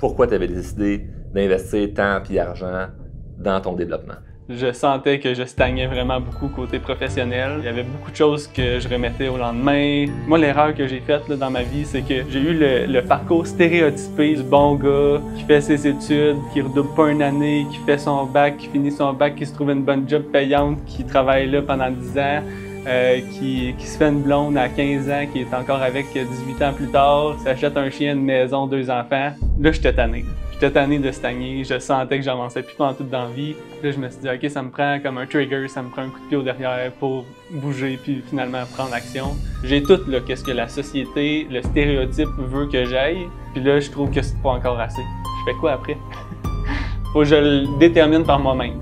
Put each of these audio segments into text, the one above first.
pourquoi tu avais décidé d'investir temps et argent dans ton développement? Je sentais que je stagnais vraiment beaucoup côté professionnel. Il y avait beaucoup de choses que je remettais au lendemain. Moi, l'erreur que j'ai faite dans ma vie, c'est que j'ai eu le, parcours stéréotypé du bon gars qui fait ses études, qui redouble pas une année, qui fait son bac, qui finit son bac, qui se trouve une bonne job payante, qui travaille là pendant 10 ans. Euh, qui, qui, se fait une blonde à 15 ans, qui est encore avec 18 ans plus tard, s'achète un chien, une maison, deux enfants. Là, j'étais tanné. J'étais tanné de stagner. Je sentais que j'avançais plus en toute dans la vie. Là, je me suis dit, OK, ça me prend comme un trigger, ça me prend un coup de pied au derrière pour bouger puis finalement prendre action. J'ai tout, là, qu'est-ce que la société, le stéréotype veut que j'aille. Puis là, je trouve que c'est pas encore assez. Je fais quoi après? Faut que je le détermine par moi-même.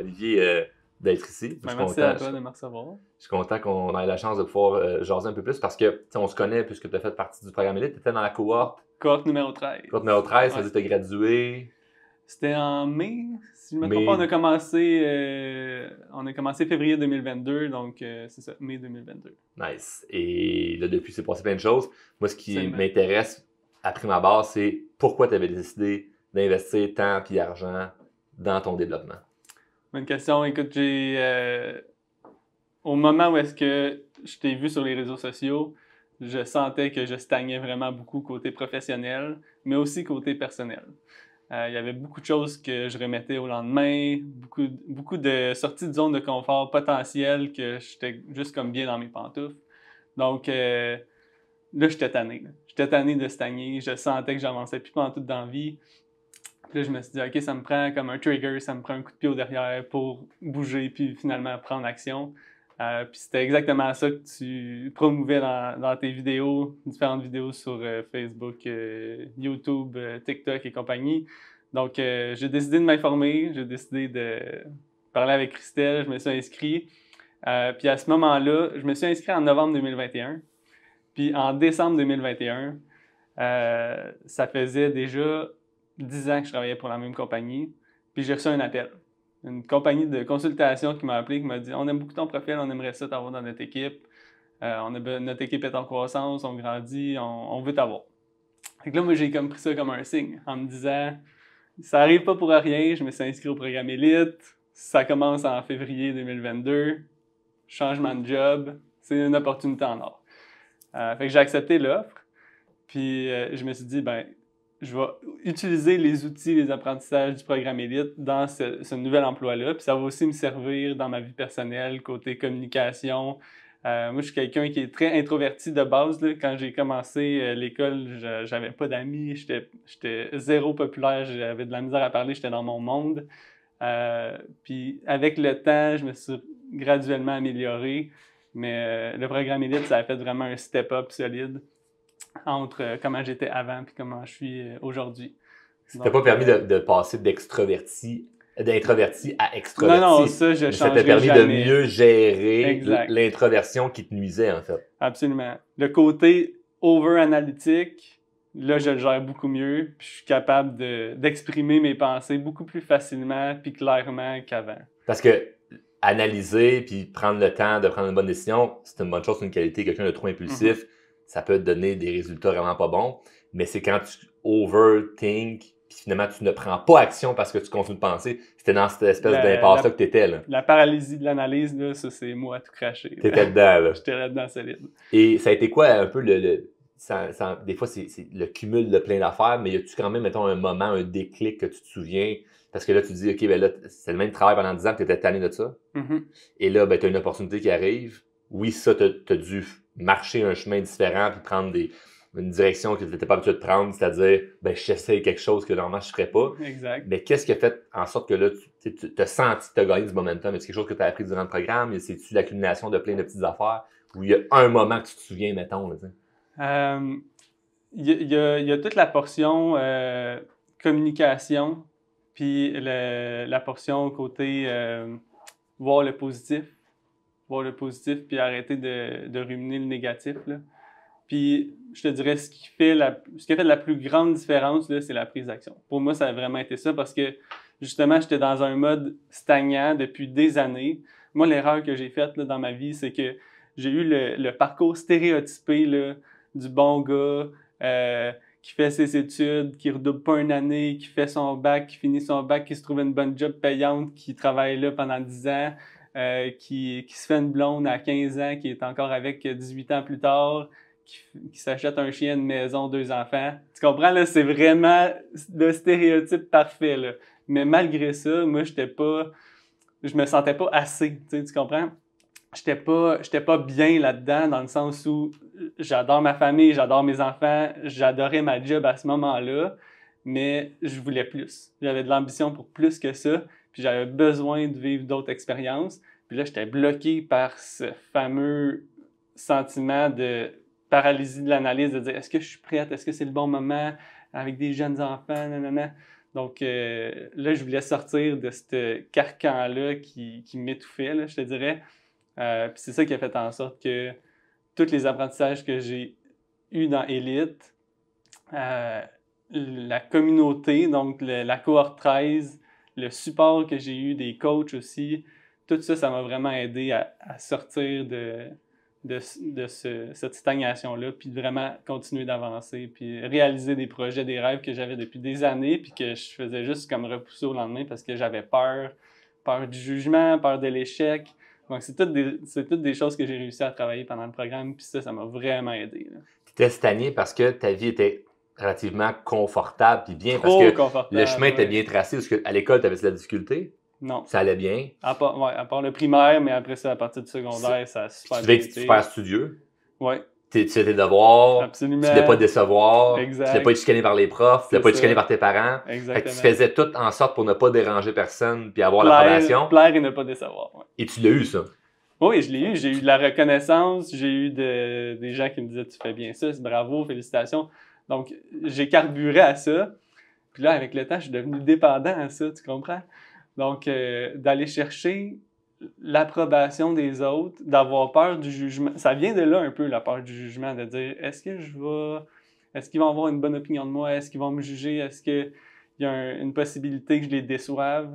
Olivier, euh, d'être ici. je merci content, à Je suis content qu'on ait la chance de pouvoir euh, jaser un peu plus parce que on se connaît puisque tu as fait partie du programme Elite. Tu étais dans la cohorte. Cohorte numéro 13. Cohorte numéro 13, ça veut dire que tu as gradué. C'était en mai, si je ne me trompe pas, on a commencé, euh, on a commencé février 2022, donc c'est ça, mai 2022. Nice. Et là, depuis, c'est passé plein de choses. Moi, ce qui m'intéresse à prime abord, c'est pourquoi tu avais décidé d'investir tant et argent dans ton développement. Bonne question. Écoute, euh, au moment où est-ce que je t'ai vu sur les réseaux sociaux, je sentais que je stagnais vraiment beaucoup côté professionnel, mais aussi côté personnel. Euh, il y avait beaucoup de choses que je remettais au lendemain, beaucoup, beaucoup de sorties de zone de confort potentielles que j'étais juste comme bien dans mes pantoufles. Donc euh, là, j'étais tanné. J'étais tanné de stagner. Je sentais que j'avançais plus pantoute dans la vie. Puis là, je me suis dit, OK, ça me prend comme un trigger, ça me prend un coup de pied au derrière pour bouger, puis finalement prendre action. Euh, puis c'était exactement ça que tu promouvais dans, tes vidéos, différentes vidéos sur euh, Facebook, euh, YouTube, TikTok et compagnie. Donc, j'ai décidé de m'informer, j'ai décidé de parler avec Christelle, je me suis inscrit. puis à ce moment-là, je me suis inscrit en novembre 2021. Puis en décembre 2021, ça faisait déjà 10 ans que je travaillais pour la même compagnie, puis j'ai reçu un appel. Une compagnie de consultation qui m'a appelé, qui m'a dit On aime beaucoup ton profil, on aimerait ça t'avoir dans notre équipe. Euh, on notre équipe est en croissance, on grandit, on, veut t'avoir. Fait que là, moi, j'ai comme pris ça comme un signe, en me disant Ça arrive pas pour rien, je me suis inscrit au programme Elite, ça commence en février 2022, changement de job, c'est une opportunité en or. Euh, fait que j'ai accepté l'offre, puis euh, je me suis dit, ben, je vais utiliser les outils, les apprentissages du programme Elite dans ce, nouvel emploi-là. Puis ça va aussi me servir dans ma vie personnelle, côté communication. Euh, moi, je suis quelqu'un qui est très introverti de base. Quand j'ai commencé euh, l'école, l'école, j'avais pas d'amis, j'étais zéro populaire, j'avais de la misère à parler, j'étais dans mon monde. Euh, puis avec le temps, je me suis graduellement amélioré. Mais le programme Elite ça a fait vraiment un step-up solide entre comment j'étais avant et comment je suis euh, aujourd'hui. Ça t'a pas permis euh, de, passer d'introverti à extroverti. Non, non, ça, je Ça t'a permis de mieux gérer l'introversion qui te nuisait, en fait. Absolument. Le côté over-analytique, là, je le gère beaucoup mieux. je suis capable d'exprimer mes pensées beaucoup plus facilement puis clairement qu'avant. Parce que analyser puis prendre le temps de prendre une bonne décision, c'est une bonne chose, c'est une qualité. Quelqu'un de trop impulsif, mm-hmm ça peut te donner des résultats vraiment pas bons. Mais c'est quand tu overthink, puis finalement, tu ne prends pas action parce que tu continues de penser. C'était dans cette espèce d'impasse-là que tu étais. Là. La paralysie de l'analyse, là, ça, c'est moi à tout cracher. Tu étais dedans, là. J'étais dedans solide. Et ça a été quoi un peu le. des fois, c'est le cumul de plein d'affaires, mais y a-tu quand même, mettons, un moment, un déclic que tu te souviens? Parce que là, tu dis, OK, ben là, c'est le même travail pendant 10 ans, tu étais tanné de ça. Mm-hmm. Et là, ben, tu as une opportunité qui arrive. Oui, ça, tu dû marcher un chemin différent puis prendre une direction que tu n'étais pas habitué de prendre, c'est-à-dire, ben, j'essaie quelque chose que normalement je ne ferais pas. Exact. Mais qu'est-ce qui a fait en sorte que là, tu te senti, tu as gagné du momentum? Est-ce quelque chose que tu as appris durant le programme? C'est-tu l'accumulation de plein de petites affaires? où il y a un moment que tu te souviens, mettons? Il y, a toute la portion euh, communication, puis la portion côté euh, voir le positif voir le positif puis arrêter de, de ruminer le négatif. Là. Puis je te dirais, ce qui, fait la, ce qui a fait la plus grande différence, c'est la prise d'action. Pour moi, ça a vraiment été ça parce que justement, j'étais dans un mode stagnant depuis des années. Moi, l'erreur que j'ai faite là, dans ma vie, c'est que j'ai eu le, le, parcours stéréotypé là, du bon gars euh, qui fait ses études, qui redouble pas une année, qui fait son bac, qui finit son bac, qui se trouve une bonne job payante, qui travaille là pendant 10 ans, euh, qui, qui, se fait une blonde à 15 ans, qui est encore avec 18 ans plus tard, qui, qui s'achète un chien, une maison, deux enfants. Tu comprends, là, c'est vraiment le stéréotype parfait, là. Mais malgré ça, moi, j'étais pas... Je me sentais pas assez, tu comprends? J'étais pas, j'étais pas bien là-dedans, dans le sens où j'adore ma famille, j'adore mes enfants, j'adorais ma job à ce moment-là, mais je voulais plus. J'avais de l'ambition pour plus que ça puis j'avais besoin de vivre d'autres expériences. Puis là, j'étais bloqué par ce fameux sentiment de paralysie de l'analyse, de dire est-ce que je suis prête, est-ce que c'est le bon moment avec des jeunes enfants, nanana. Donc euh, là, je voulais sortir de ce carcan-là qui, qui m'étouffait, je te dirais. Euh, puis c'est ça qui a fait en sorte que tous les apprentissages que j'ai eus dans Elite, euh, la communauté, donc la cohorte 13, le support que j'ai eu des coachs aussi, tout ça, ça m'a vraiment aidé à, sortir de, de, de cette stagnation-là, puis vraiment continuer d'avancer, puis réaliser des projets, des rêves que j'avais depuis des années, puis que je faisais juste comme repousser au lendemain parce que j'avais peur, peur du jugement, peur de l'échec. Donc, c'est toutes, des, c'est toutes des choses que j'ai réussi à travailler pendant le programme, puis ça, ça m'a vraiment aidé. Tu étais stagné parce que ta vie était relativement confortable, puis bien, parce que le chemin était bien tracé, parce à l'école, tu avais de la difficulté. Non. Ça allait bien. À part, à part le primaire, mais après ça, à partir du secondaire, ça a super bien tu que Tu es super studieux. Oui. Tu faisais tes devoirs. Absolument. Tu ne voulais pas te décevoir. Exact. Tu ne voulais pas être scanné par les profs. Tu ne voulais pas être scanné par tes parents. Exactement. tu faisais tout en sorte pour ne pas déranger personne puis avoir la formation. Plaire et ne pas décevoir. Et tu l'as eu, ça. Oui, je l'ai eu. J'ai eu de la reconnaissance. J'ai eu des gens qui me disaient Tu fais bien ça, bravo, félicitations. Donc, j'ai carburé à ça. Puis là, avec le temps, je suis devenu dépendant à ça, tu comprends? Donc, euh, d'aller chercher l'approbation des autres, d'avoir peur du jugement. Ça vient de là un peu, la peur du jugement, de dire est-ce que je Est-ce qu'ils vont avoir une bonne opinion de moi? Est-ce qu'ils vont me juger? Est-ce qu'il y a une possibilité que je les déçoive?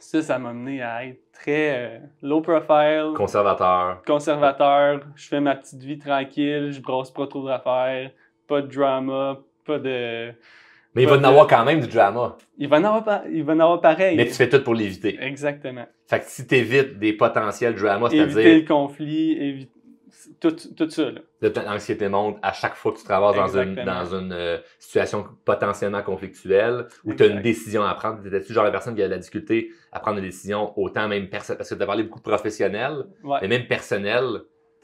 Ça, ça m'a amené à être très euh, low profile. Conservateur. Conservateur. Je fais ma petite vie tranquille, je brosse pas trop d'affaires, pas de drama, pas de. Mais il va en avoir quand même du drama. Il va en avoir, il va en avoir pareil. Mais tu fais tout pour l'éviter. Exactement. Fait que si tu évites des potentiels dramas, c'est-à-dire. Éviter le conflit, éviter. Tout, tout ça. L'anxiété monte à chaque fois que tu travailles dans une, dans une euh, situation potentiellement conflictuelle où tu as une décision à prendre. Tu étais genre la personne qui a de la difficulté à prendre une décision autant même personnelle. Parce que tu as parlé beaucoup de professionnel, mais même personnel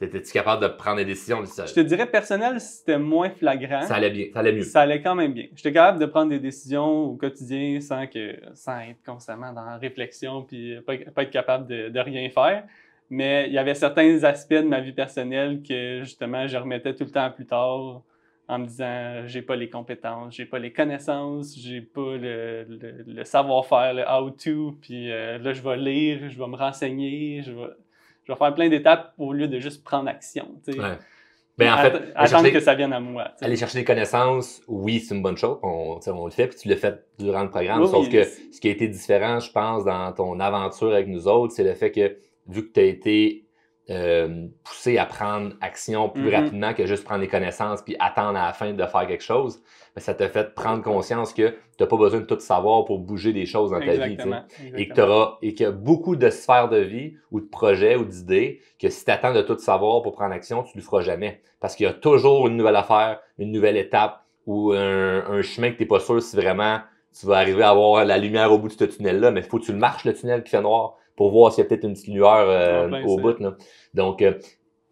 étais tu capable de prendre des décisions? Je te dirais personnel, c'était moins flagrant. Ça allait bien, ça allait mieux. Ça allait quand même bien. J'étais capable de prendre des décisions au quotidien sans, que, sans être constamment dans la réflexion puis euh, pas, pas être capable de, rien faire. Mais il y avait certains aspects de ma vie personnelle que justement je remettais tout le temps plus tard en me disant j'ai pas les compétences, j'ai pas les connaissances, j'ai pas le, savoir-faire, le how-to, puis euh, là je vais lire, je vais me renseigner, je vais je vais faire plein d'étapes au lieu de juste prendre action. Ouais. Ben, attendre que ça vienne à moi. Aller chercher des connaissances, oui, c'est une bonne chose. On, le fait, puis tu l'as fait durant le programme. sauf que ce qui a été différent, je pense, dans ton aventure avec nous autres, c'est le fait que vu que tu as été euh, pousser à prendre action plus mm-hmm. rapidement que juste prendre des connaissances puis attendre à la fin de faire quelque chose, mais ben, ça te fait prendre conscience que tu n'as pas besoin de tout savoir pour bouger des choses dans ta vie. Et que et qu'il y a beaucoup de sphères de vie ou de projets ou d'idées que si tu attends de tout savoir pour prendre action, tu ne le feras jamais. Parce qu'il y a toujours une nouvelle affaire, une nouvelle étape ou un, un chemin que tu n'es pas sûr si vraiment tu vas arriver à avoir la lumière au bout de ce tunnel-là, mais il faut que tu le marches, le tunnel qui fait noir pour voir s'il y a peut-être une petite lueur euh, au bout. Là. Donc, euh,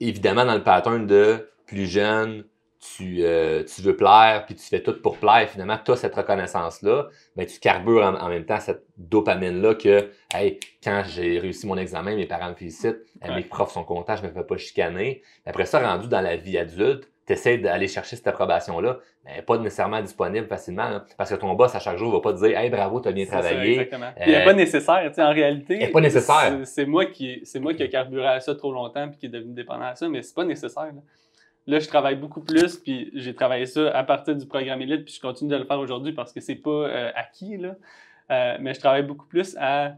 évidemment, dans le pattern de plus jeune, tu, euh, tu veux plaire, puis tu fais tout pour plaire, finalement, tu as cette reconnaissance-là, mais tu carbures en, même temps cette dopamine-là que, hey, quand j'ai réussi mon examen, mes parents me félicitent, mes profs sont contents, je ne me fais pas chicaner. Après ça, rendu dans la vie adulte, tu essaies d'aller chercher cette approbation-là, mais ben, n'est pas nécessairement disponible facilement, hein, parce que ton boss, à chaque jour, ne va pas te dire Hey, bravo, tu as bien travaillé. exactement. n'est euh, pas nécessaire, tu sais, en réalité. pas nécessaire. C'est moi, qui, c'est moi qui ai carburé à ça trop longtemps puis qui est devenu dépendant à ça, mais c'est pas nécessaire. Là. je travaille beaucoup plus, puis j'ai travaillé ça à partir du programme Elite, puis je continue de le faire aujourd'hui parce que c'est pas euh, acquis, là. Euh, mais je travaille beaucoup plus à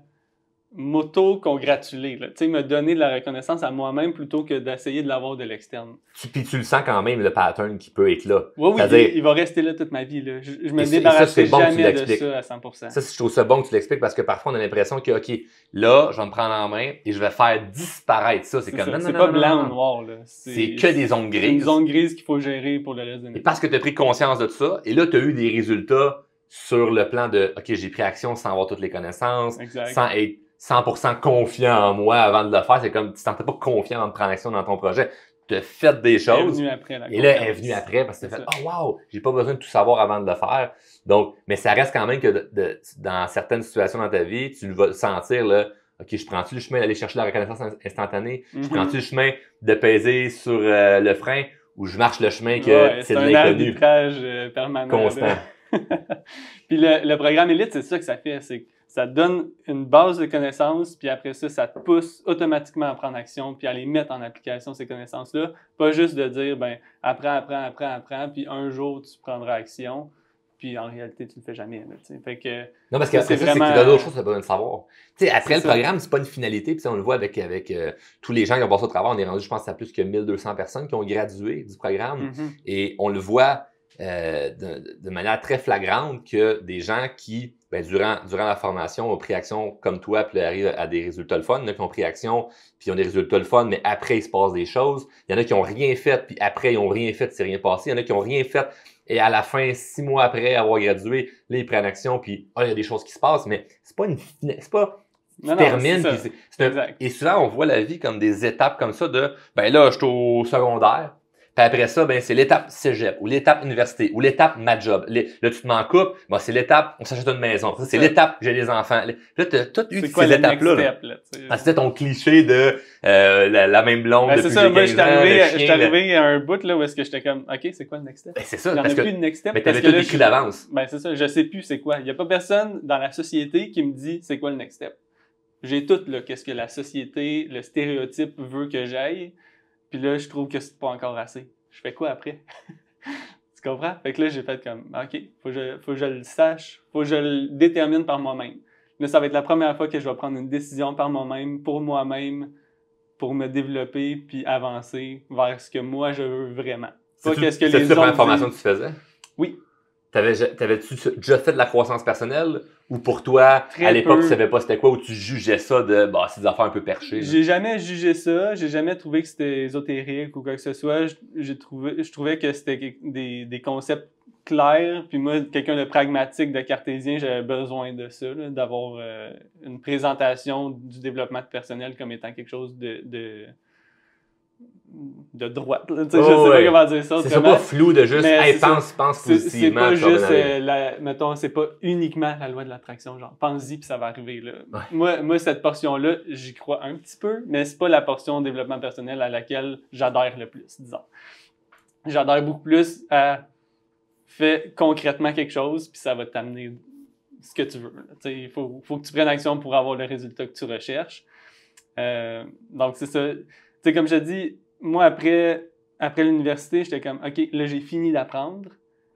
m'auto-congratuler, me donner de la reconnaissance à moi-même plutôt que d'essayer de l'avoir de l'externe. Puis tu le sens quand même, le pattern qui peut être là. Oui, oui, il, va rester là toute ma vie. Là. Je, me débarrasserai jamais de ça à 100%. Ça, je trouve ça bon que tu l'expliques parce que parfois, on a l'impression que, OK, là, je vais me prendre en main et je vais faire disparaître ça. C'est comme, ça. non, pas blanc ou noir. C'est que des ondes grises. Des ondes grises qu'il faut gérer pour le reste de parce que tu as pris conscience de ça, et là, tu as eu des résultats sur le plan de, OK, j'ai pris action sans avoir toutes les connaissances, sans être 100% confiant en moi avant de le faire. C'est comme, tu sentais pas confiant en prendre action dans ton projet. Tu as fait des choses. Elle est après, et là, elle est venue après parce que tu fait, oh wow, j'ai pas besoin de tout savoir avant de le faire. Donc, mais ça reste quand même que dans certaines situations dans ta vie, tu vas sentir, là, OK, je prends-tu le chemin d'aller chercher la reconnaissance instantanée? Je mhm. prends-tu le chemin de peser sur euh, le frein ou je marche le chemin que c'est de l'inconnu? C'est un euh, permanent. Constant. Puis le, programme Elite, c'est ça que ça fait. C'est ça donne une base de connaissances, puis après ça, ça te pousse automatiquement à prendre action, puis à les mettre en application, ces connaissances-là. Pas juste de dire, ben, apprends, apprends, apprends, apprends, puis un jour, tu prendras action, puis en réalité, tu ne le fais jamais. non, parce qu'après ça, c'est que tu d'autres choses, tu pas besoin de savoir. après le programme, c'est pas une finalité, puis on le voit avec, avec euh, tous les gens qui ont passé au travail, on est rendu, je pense, à plus que 1200 personnes qui ont gradué du programme, mm-hmm. et on le voit euh, de manière très flagrante que des gens qui ben, durant, la formation, on pris action comme toi, puis on à des résultats le fun. Il y en a qui ont pris action, puis ils ont des résultats le fun, mais après, il se passe des choses. Il y en a qui n'ont rien fait, puis après, ils n'ont rien fait, c'est rien passé. Il y en a qui n'ont rien fait, et à la fin, six mois après avoir gradué, là, ils prennent action, puis ah, il y a des choses qui se passent, mais c'est pas une C'est pas. Non, termine, et souvent, on voit la vie comme des étapes comme ça de ben là, je suis au secondaire, puis après ça, ben, c'est l'étape cégep ou l'étape université ou l'étape ma job. là, tu te mets en couple, c'est l'étape on s'achète une maison. C'est l'étape j'ai des enfants. Là, tu as tout eu ces étapes-là. c'était ton cliché de euh, la, même blonde ben, depuis ça, moi, j'étais arrivé, arrivé à un bout là, où est-ce que j'étais comme, OK, c'est quoi le next step? Ben, c'est ça. J'en ai plus de next step. Mais t'avais tout écrit d'avance. Ben, c'est ça. Je sais plus c'est quoi. Il n'y a pas personne dans la société qui me dit c'est quoi le next step. J'ai tout, là, qu'est-ce que la société, le stéréotype veut que j'aille. Puis là, je trouve que c'est pas encore assez. Je fais quoi après? tu comprends? Fait que là, j'ai fait comme, ah, OK, faut que, je, faut que je le sache, faut que je le détermine par moi-même. Là, ça va être la première fois que je vais prendre une décision par moi-même, pour moi-même, pour me développer puis avancer vers ce que moi je veux vraiment. cest qu'est-ce que les formation que tu faisais? Oui. T'avais-tu déjà fait de la croissance personnelle ou pour toi, à l'époque, tu savais pas c'était quoi, ou tu jugeais ça de, bah, c'est des affaires un peu perchées. J'ai jamais jugé ça, j'ai jamais trouvé que c'était ésotérique ou quoi que ce soit. J'ai trouvé, je trouvais que c'était des, concepts clairs, puis moi, quelqu'un de pragmatique, de cartésien, j'avais besoin de ça, d'avoir euh, une présentation du développement personnel comme étant quelque chose de, de de droite. Oh, je sais pas comment dire ça. C'est pas flou de juste pense, pense positivement. C'est pas euh, la, mettons, c'est pas uniquement la loi de l'attraction, genre pense-y puis ça va arriver. Là. Moi, moi, cette portion-là, j'y crois un petit peu, mais c'est pas la portion développement personnel à laquelle j'adhère le plus, disons. J'adhère beaucoup plus à faire concrètement quelque chose puis ça va t'amener ce que tu veux. Il faut, faut, que tu prennes action pour avoir le résultat que tu recherches. Euh, donc, c'est ça c'est comme je te dis, moi, après, après l'université, j'étais comme, OK, là, j'ai fini d'apprendre,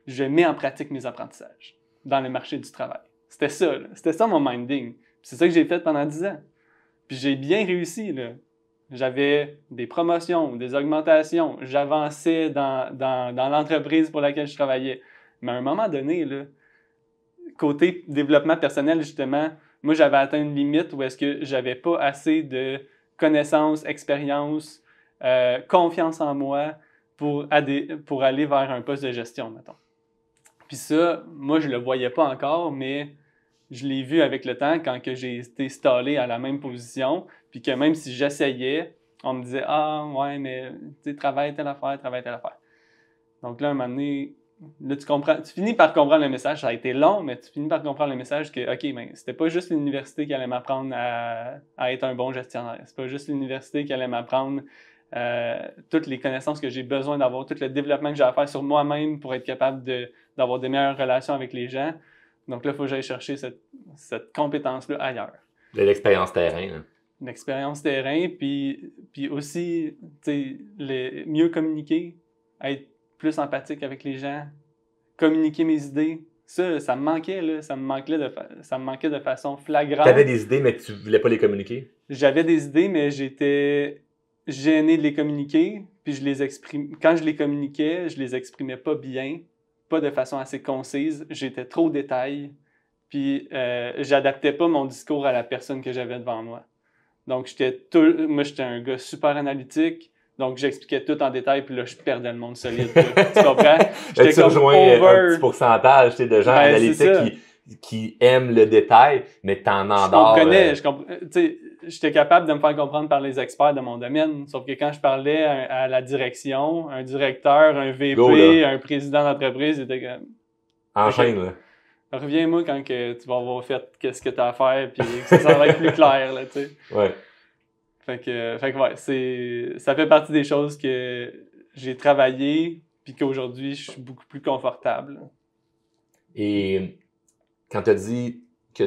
je mets en pratique mes apprentissages dans le marché du travail. C'était ça, c'était ça mon minding. C'est ça que j'ai fait pendant 10 ans. Puis j'ai bien réussi, là. J'avais des promotions, des augmentations, j'avançais dans, dans l'entreprise pour laquelle je travaillais. Mais à un moment donné, là, côté développement personnel, justement, moi, j'avais atteint une limite où est-ce que j'avais pas assez de connaissance, expérience, euh, confiance en moi pour, pour, aller vers un poste de gestion, mettons. Puis ça, moi, je le voyais pas encore, mais je l'ai vu avec le temps quand que j'ai été stallé à la même position, puis que même si j'essayais, on me disait Ah, ouais, mais tu travaille telle affaire, travaille telle affaire. Donc là, un moment donné, là, tu comprends, finis par comprendre le message. Ça a été long, mais tu finis par comprendre le message que, OK, mais ben, c'était pas juste l'université qui allait m'apprendre à, à, être un bon gestionnaire. C'est pas juste l'université qui allait m'apprendre euh, toutes les connaissances que j'ai besoin d'avoir, tout le développement que j'ai à faire sur moi-même pour être capable d'avoir des meilleures relations avec les gens. Donc là, il faut que j'aille chercher cette, cette compétence-là ailleurs. De l'expérience terrain. L'expérience terrain, puis, puis aussi, tu sais, mieux communiquer, être plus empathique avec les gens, communiquer mes idées. Ça, ça me manquait, là. Ça me manquait de, ça me manquait de façon flagrante. T'avais des idées, mais tu voulais pas les communiquer? J'avais des idées, mais j'étais gêné de les communiquer. Puis je les Quand je les communiquais, je les exprimais pas bien, pas de façon assez concise. J'étais trop détail. Puis euh, j'adaptais pas mon discours à la personne que j'avais devant moi. Donc, j'étais moi, j'étais un gars super analytique donc, j'expliquais tout en détail, puis là, je perdais le monde solide. tu comprends? J'étais tu comme un petit pourcentage de gens à analytiques qui, qui, aiment le détail, mais t'en endors. Euh, je comprenais. Je J'étais capable de me faire comprendre par les experts de mon domaine. Sauf que quand je parlais à, la direction, un directeur, un VP, un président d'entreprise, était comme... Enchaîne, là. Reviens-moi quand tu vas avoir fait qu'est-ce que tu as à faire, puis ça va être plus clair, là, tu sais. Ouais. Fait que, ça fait partie des choses que j'ai travaillé puis qu'aujourd'hui, je suis beaucoup plus confortable. Et quand tu as dit que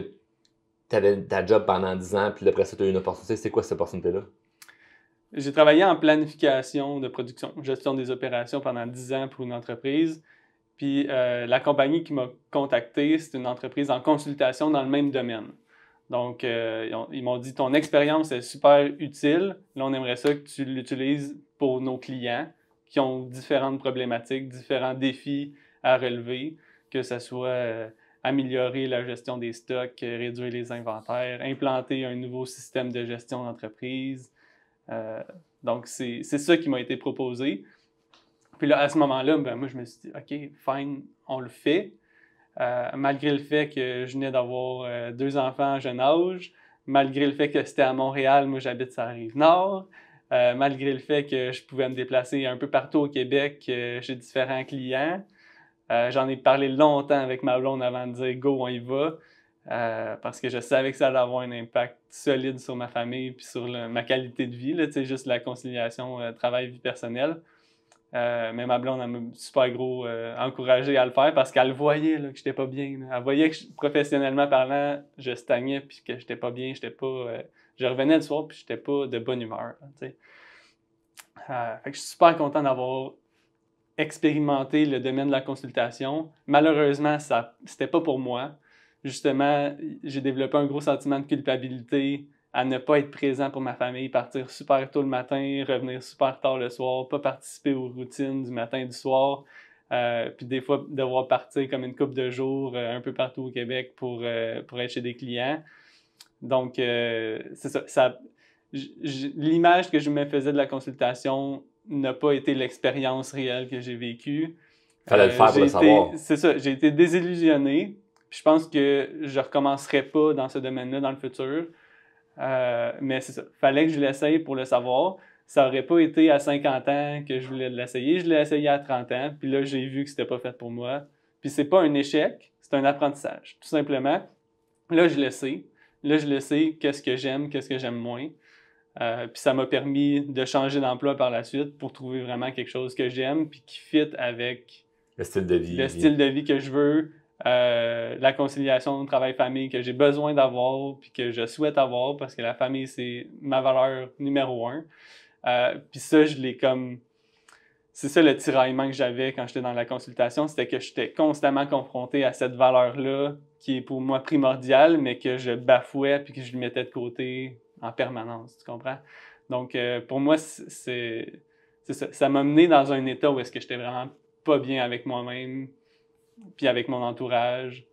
tu avais ta job pendant 10 ans, puis après ça, tu as eu une opportunité, c'est quoi cette opportunité-là? J'ai travaillé en planification de production, gestion des opérations pendant 10 ans pour une entreprise. Puis euh, la compagnie qui m'a contacté, c'est une entreprise en consultation dans le même domaine. Donc, euh, ils m'ont dit ton expérience est super utile. Là, on aimerait ça que tu l'utilises pour nos clients qui ont différentes problématiques, différents défis à relever, que ce soit euh, améliorer la gestion des stocks, euh, réduire les inventaires, implanter un nouveau système de gestion d'entreprise. donc, c'est ça qui m'a été proposé. Puis là, à ce moment-là, ben, moi, je me suis dit, OK, fine, on le fait. Euh, malgré le fait que je venais d'avoir euh, deux enfants à jeune âge, malgré le fait que c'était à Montréal, moi j'habite sur la rive nord, euh, malgré le fait que je pouvais me déplacer un peu partout au Québec, chez j'ai différents clients. J'en ai parlé longtemps avec ma blonde avant de dire go, on y va, parce que je savais que ça allait avoir un impact solide sur ma famille puis sur ma qualité de vie, là, juste la conciliation travail-vie personnelle. Euh, mais ma blonde, elle m'a super gros euh, encouragé à le faire parce qu'elle voyait là, que j'étais pas bien. Elle voyait que professionnellement parlant, je stagnais puis que j'étais pas bien, j'étais pas. Euh, je revenais le soir puis j'étais pas de bonne humeur. je suis super content d'avoir expérimenté le domaine de la consultation. Malheureusement, ça c'était pas pour moi. Justement, j'ai développé un gros sentiment de culpabilité à ne pas être présent pour ma famille, partir super tôt le matin, revenir super tard le soir, pas participer aux routines du matin et du soir. Euh, puis des fois, devoir partir comme une coupe de jours euh, un peu partout au Québec pour, euh, pour être chez des clients. Donc, c'est ça. ça L'image que je me faisais de la consultation n'a pas été l'expérience réelle que j'ai vécue. Fallait le faire pour le savoir. C'est ça. J'ai été désillusionné. Je pense que je recommencerai pas dans ce domaine-là dans le futur. Euh, mais c'est ça. Fallait que je l'essaye pour le savoir. Ça aurait pas été à 50 ans que je voulais l'essayer. Je l'ai essayé à 30 ans. Puis là, j'ai vu que c'était pas fait pour moi. Puis c'est pas un échec, c'est un apprentissage. Tout simplement, là, je le sais. Là, je le sais, qu'est-ce que j'aime, qu'est-ce que j'aime moins. Euh, puis ça m'a permis de changer d'emploi par la suite pour trouver vraiment quelque chose que j'aime puis qui fit avec le style de vie, le style de vie que je veux, euh, la conciliation travail-famille que j'ai besoin d'avoir puis que je souhaite avoir parce que la famille, c'est ma valeur numéro un. Euh, puis ça, je l'ai comme. C'est ça le tiraillement que j'avais quand j'étais dans la consultation, c'était que j'étais constamment confronté à cette valeur-là qui est pour moi primordiale, mais que je bafouais puis que je lui mettais de côté en permanence, tu comprends? Donc, euh, pour moi, c'est ça. Ça m'a mené dans un état où est-ce que j'étais vraiment pas bien avec moi-même, puis avec mon entourage.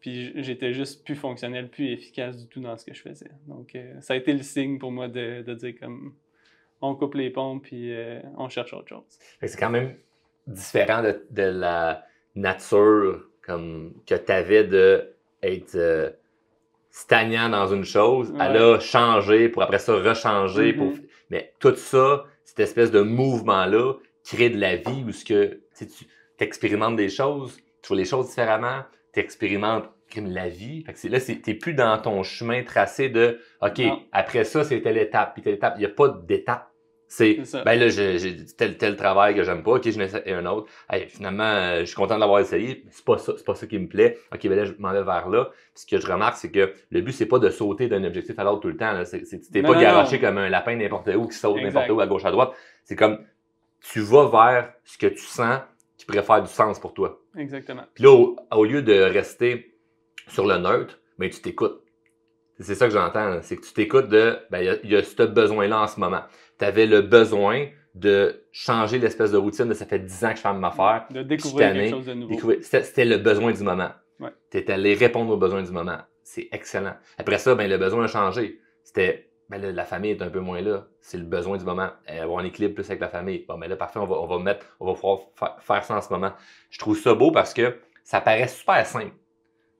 Puis j'étais juste plus fonctionnel, plus efficace du tout dans ce que je faisais. Donc euh, ça a été le signe pour moi de, dire comme on coupe les ponts puis euh, on cherche autre chose. C'est quand même différent de, la nature comme que tu avais de être euh, stagnant dans une chose, à la changer pour après ça rechanger. Mm-hmm. Mais tout ça, cette espèce de mouvement-là crée de la vie où ce que tu expérimentes des choses tu vois les choses différemment, tu expérimentes la vie. Fait que là, tu n'es plus dans ton chemin tracé de OK, après ça, c'est telle étape, puis telle étape. Il n'y a pas d'étape. C'est ben là, j'ai tel, tel travail que j'aime pas, ok, je mets un autre. finalement, euh, je suis content de l'avoir essayé, c'est pas ça, c'est pas ça qui me plaît. Ok, ben là, je m'en vais vers là. Puis ce que je remarque, c'est que le but, c'est pas de sauter d'un objectif à l'autre tout le temps. Là. C'est, t'es pas garoché comme un lapin n'importe où qui saute n'importe où à gauche à droite. C'est comme tu vas vers ce que tu sens qui pourrait faire du sens pour toi. Exactement. Puis là, au, lieu de rester sur le neutre, mais ben, tu t'écoutes. C'est ça que j'entends, c'est que tu t'écoutes de, ben, il y, a ce besoin-là en ce moment. Tu avais le besoin de changer l'espèce de routine de ça fait dix ans que je fais ma affaire. De découvrir quelque chose de nouveau. C'était le besoin du moment. Tu es allé répondre au besoin du moment. C'est excellent. Après ça, ben, le besoin a changé. C'était mais la famille est un peu moins là. C'est le besoin du moment. Avoir un équilibre plus avec la famille. Bon, mais là, parfait, on va, mettre, on va pouvoir faire ça en ce moment. Je trouve ça beau parce que ça paraît super simple.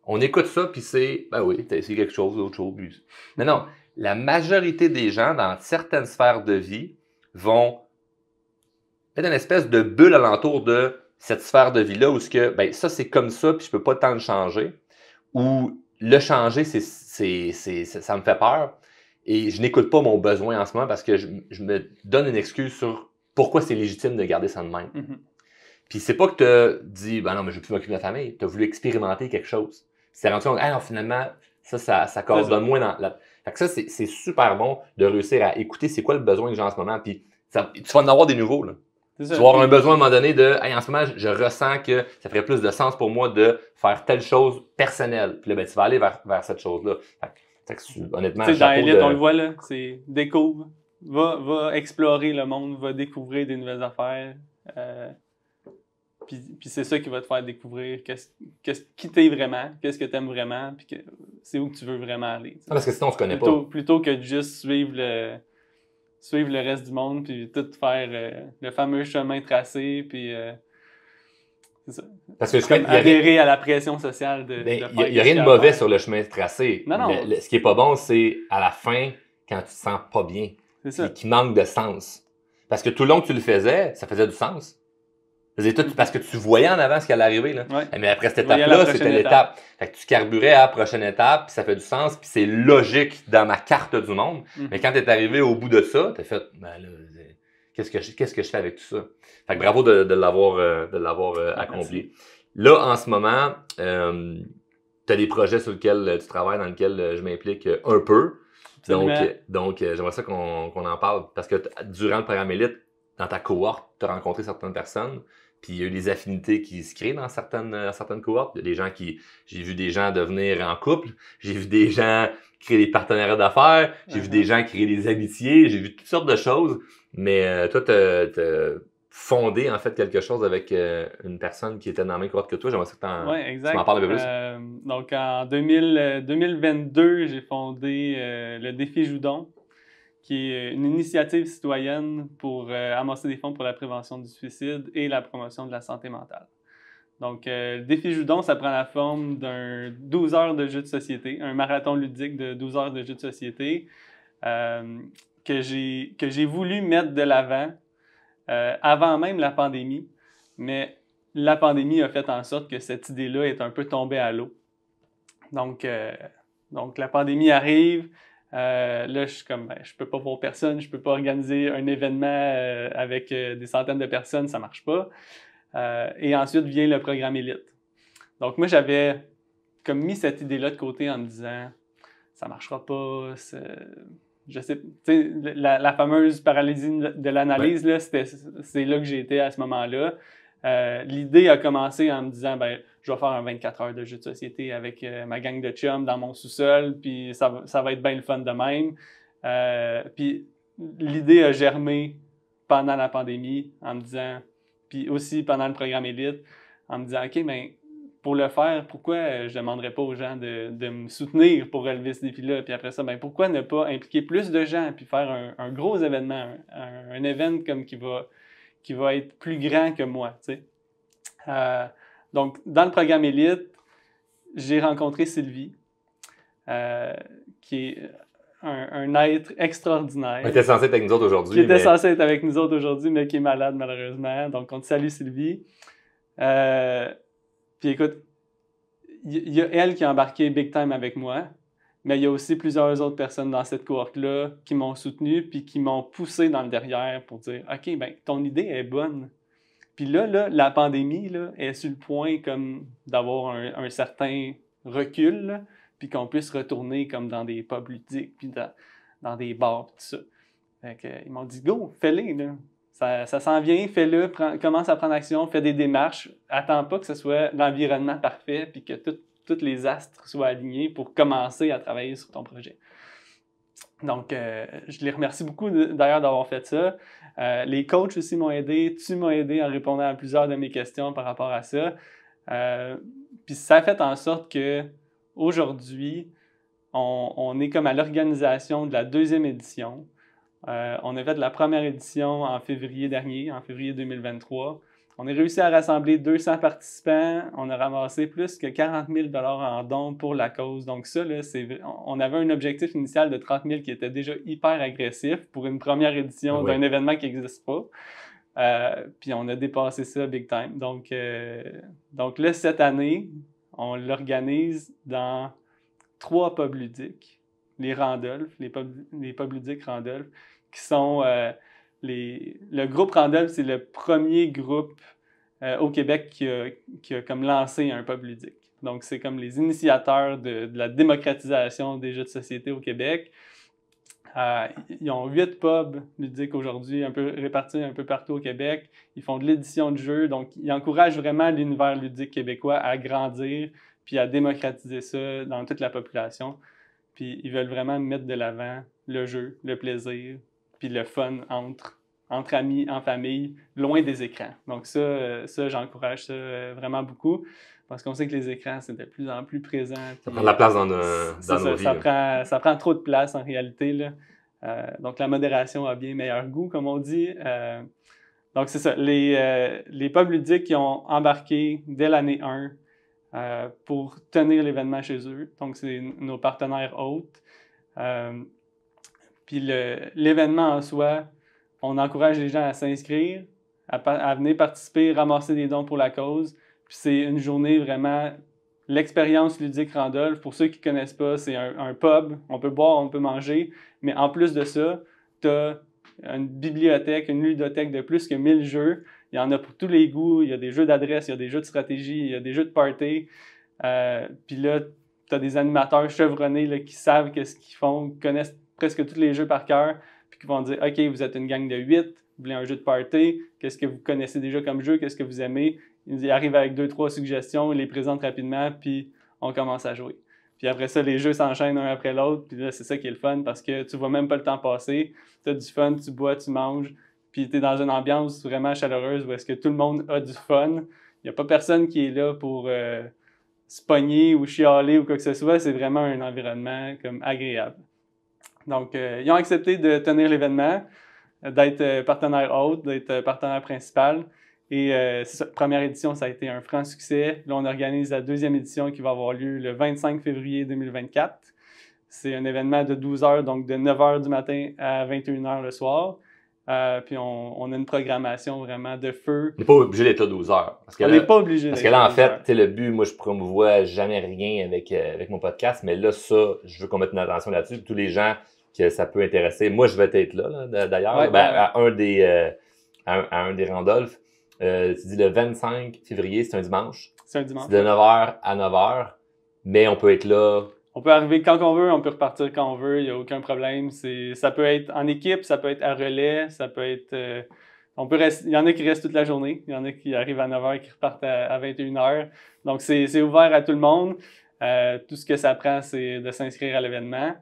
On écoute ça, puis c'est, ben oui, t'as essayé quelque chose, autre chose. Plus. Mais non, la majorité des gens dans certaines sphères de vie vont dans une espèce de bulle alentour de cette sphère de vie-là où ce que, ben ça, c'est comme ça, puis je peux pas tant le changer. Ou le changer, ça me fait peur. Et je n'écoute pas mon besoin en ce moment parce que je, me donne une excuse sur pourquoi c'est légitime de garder ça de même. Mm-hmm. Puis c'est pas que tu as dit, ben non, mais je veux plus m'occuper de ma famille. Tu as voulu expérimenter quelque chose. C'est rendu compte, ah non, finalement, ça, ça, ça moins dans Fait que ça, c'est super bon de réussir à écouter c'est quoi le besoin que j'ai en ce moment. Puis tu vas en avoir des nouveaux, là. tu vas avoir un besoin à un moment donné de, en ce moment, je ressens que ça ferait plus de sens pour moi de faire telle chose personnelle. Puis là, ben, tu vas aller vers, vers cette chose-là dans Elite, on le voit là, c'est découvre, va, explorer le monde, va découvrir des nouvelles affaires. Euh, puis, c'est ça qui va te faire découvrir quest qui t'es vraiment, qu'est-ce que t'aimes vraiment, puis c'est où que tu veux vraiment aller. Ah, parce que sinon, on se connaît pas. Plutôt que de juste suivre le, suivre le reste du monde, puis tout faire euh, le fameux chemin tracé, puis. Euh, parce que je comme adhérer à la pression sociale de. Ben, il n'y a, rien de mauvais sur le chemin tracé. Non, non. ce qui n'est pas bon, c'est à la fin, quand tu te sens pas bien. C'est Et qui manque de sens. Parce que tout le long que tu le faisais, ça faisait du sens. parce que tu voyais en avant ce qui allait arriver. Mais après cette étape-là, c'était l'étape. tu carburais à la prochaine étape, puis ça fait du sens, puis c'est logique dans ma carte du monde. Mm. Mais quand tu es arrivé au bout de ça, tu as fait, ben qu'est-ce que je, ce que je fais avec tout ça? Fait bravo de, l'avoir, de l'avoir euh, euh, accompli. Là, en ce moment, euh, tu as des projets sur lesquels tu travailles, dans lesquels je m'implique un peu. Donc, j'aimerais ça qu'on, en parle parce que durant le programme Élite, dans ta cohorte, tu as rencontré certaines personnes. Puis il y a eu des affinités qui se créent dans certaines, certaines cohortes. Des gens qui, j'ai vu des gens devenir en couple, j'ai vu des gens créer des partenariats d'affaires, j'ai vu uh-huh. des gens créer des amitiés, j'ai vu toutes sortes de choses. Mais euh, toi, t'as fondé en fait quelque chose avec euh, une personne qui était dans la même courte que toi. J'aimerais que tu m'en parles un peu plus. Euh, donc en 2022, j'ai fondé le Défi Joudon, qui est une initiative citoyenne pour amasser des fonds pour la prévention du suicide et la promotion de la santé mentale. Donc, le Défi Joudon, ça prend la forme d'un 12 heures de jeu de société, un marathon ludique de 12 heures de jeu de société que j'ai, que j'ai voulu mettre de l'avant euh, avant même la pandémie, mais la pandémie a fait en sorte que cette idée-là est un peu tombée à l'eau. Donc, euh, donc la pandémie arrive. Euh, là, je suis comme, ben, je peux pas voir personne, je peux pas organiser un événement avec des centaines de personnes, ça marche pas. et ensuite vient le programme élite. Donc, moi, j'avais comme mis cette idée-là de côté en me disant, ça marchera pas, je sais, la, la, fameuse paralysie de l'analyse, ouais. c'est là que j'étais à ce moment-là. Euh, l'idée a commencé en me disant, ben, je vais faire un 24 heures de jeu de société avec euh, ma gang de chums dans mon sous-sol, puis ça, ça, va être bien le fun de même. Euh, puis l'idée a germé pendant la pandémie en me disant, puis aussi pendant le programme élite, en me disant, OK, mais ben, pour le faire, pourquoi euh, je ne demanderais pas aux gens de, me soutenir pour relever ce défi-là? Puis après ça, ben, pourquoi ne pas impliquer plus de gens puis faire un, gros événement, un, événement comme qui va, qui va être plus grand que moi? Euh, donc, dans le programme Élite, j'ai rencontré Sylvie, euh, qui est un, être extraordinaire. Elle était censée être avec nous autres aujourd'hui. Elle était mais... être avec nous autres aujourd'hui, mais qui est malade malheureusement. Donc, on te salue Sylvie. Puis écoute, il y, a elle qui a embarqué big time avec moi, mais il y a aussi plusieurs autres personnes dans cette cohorte-là qui m'ont soutenu puis qui m'ont poussé dans le derrière pour dire OK, ben, ton idée est bonne. Puis là, là la pandémie là, est sur le point comme d'avoir un, certain recul, puis qu'on puisse retourner comme dans des pubs ludiques, puis dans, des bars, tout ça. Fait ils m'ont dit Go, fais-les ça, s'en vient, fais-le, commence à prendre action, fais des démarches. Attends pas que ce soit l'environnement parfait puis que tous les astres soient alignés pour commencer à travailler sur ton projet. Donc, euh, je les remercie beaucoup d'ailleurs d'avoir fait ça. Euh, les coachs aussi m'ont aidé. Tu m'as aidé en répondant à plusieurs de mes questions par rapport à ça. Euh, puis ça a fait en sorte que aujourd'hui, on, est comme à l'organisation de la deuxième édition euh, on a de la première édition en février dernier, en février 2023. On a réussi à rassembler 200 participants. On a ramassé plus que 40 000 dollars en dons pour la cause. Donc ça, on avait un objectif initial de 30 000 qui était déjà hyper agressif pour une première édition d'un événement qui n'existe pas. Euh, puis on a dépassé ça big time. Donc, euh, donc là, cette année, on l'organise dans trois pubs ludiques. Les Randolph, les pubs, les pubs ludiques Randolph qui sont euh, les, le groupe Random, c'est le premier groupe euh, au Québec qui a, comme lancé un pub ludique. Donc, c'est comme les initiateurs de, de, la démocratisation des jeux de société au Québec. Euh, ils ont huit pubs ludiques aujourd'hui, un peu répartis un peu partout au Québec. Ils font de l'édition de jeux, donc ils encouragent vraiment l'univers ludique québécois à grandir puis à démocratiser ça dans toute la population. Puis ils veulent vraiment mettre de l'avant le jeu, le plaisir, puis le fun entre, entre amis, en famille, loin des écrans. Donc ça, euh, ça j'encourage ça euh, vraiment beaucoup parce qu'on sait que les écrans, c'est de plus en plus présent. Ça prend de la place dans, nos, dans nos vies. Ça prend, ça prend, trop de place en réalité. Là. Euh, donc la modération a bien meilleur goût, comme on dit. donc c'est ça. Les, les pubs ludiques qui ont embarqué dès l'année 1 pour tenir l'événement chez eux. Donc c'est nos partenaires hôtes. Puis l'événement en soi, on encourage les gens à s'inscrire, à, venir participer, ramasser des dons pour la cause. Puis c'est une journée vraiment l'expérience ludique Randolph. Pour ceux qui ne connaissent pas, c'est un, pub. On peut boire, on peut manger. Mais en plus de ça, tu as une bibliothèque, une ludothèque de plus que 1000 jeux. Il y en a pour tous les goûts. Il y a des jeux d'adresse, il y a des jeux de stratégie, il y a des jeux de party. Euh, puis là, tu as des animateurs chevronnés qui savent qu'est-ce qu'ils font, connaissent presque tous les jeux par cœur, puis qui vont dire OK, vous êtes une gang de 8, vous voulez un jeu de party, qu'est-ce que vous connaissez déjà comme jeu, qu'est-ce que vous aimez. Ils arrivent avec deux, trois suggestions, ils les présentent rapidement, puis on commence à jouer. Puis après ça, les jeux s'enchaînent un après l'autre, puis là, c'est ça qui est le fun parce que tu vois même pas le temps passer, tu as du fun, tu bois, tu manges, puis tu es dans une ambiance vraiment chaleureuse où est-ce que tout le monde a du fun. Il n'y a pas personne qui est là pour. Euh, se pogner ou chialer ou quoi que ce soit, c'est vraiment un environnement comme agréable. Donc, euh, ils ont accepté de tenir l'événement, d'être euh, partenaire hôte, d'être euh, partenaire principal. Et cette première édition, ça a été un franc succès. Là, on organise la deuxième édition qui va avoir lieu le 25 février 2024. C'est un événement de 12 heures, donc de 9 heures du matin à 21 heures le soir. Euh, puis on, a une programmation vraiment de feu. On n'est pas obligé d'être à 12 heures. on n'est pas obligé Parce que là, en fait, le but, moi, je promouvois jamais rien avec, euh, avec mon podcast, mais là, ça, je veux qu'on mette une attention là-dessus. Tous les gens que ça peut intéresser, moi, je vais être là, d'ailleurs, à un des, des Randolph. Euh, tu dis le 25 février, c'est un dimanche. C'est un dimanche. de 9h à 9h, mais on peut être là on peut arriver quand on veut, on peut repartir quand on veut, il n'y a aucun problème. Ça peut être en équipe, ça peut être à relais, ça peut être. Euh, on peut Il y en a qui restent toute la journée, il y en a qui arrivent à 9h et qui repartent à, 21h. Donc, c'est ouvert à tout le monde. Euh, tout ce que ça prend, c'est de s'inscrire à l'événement.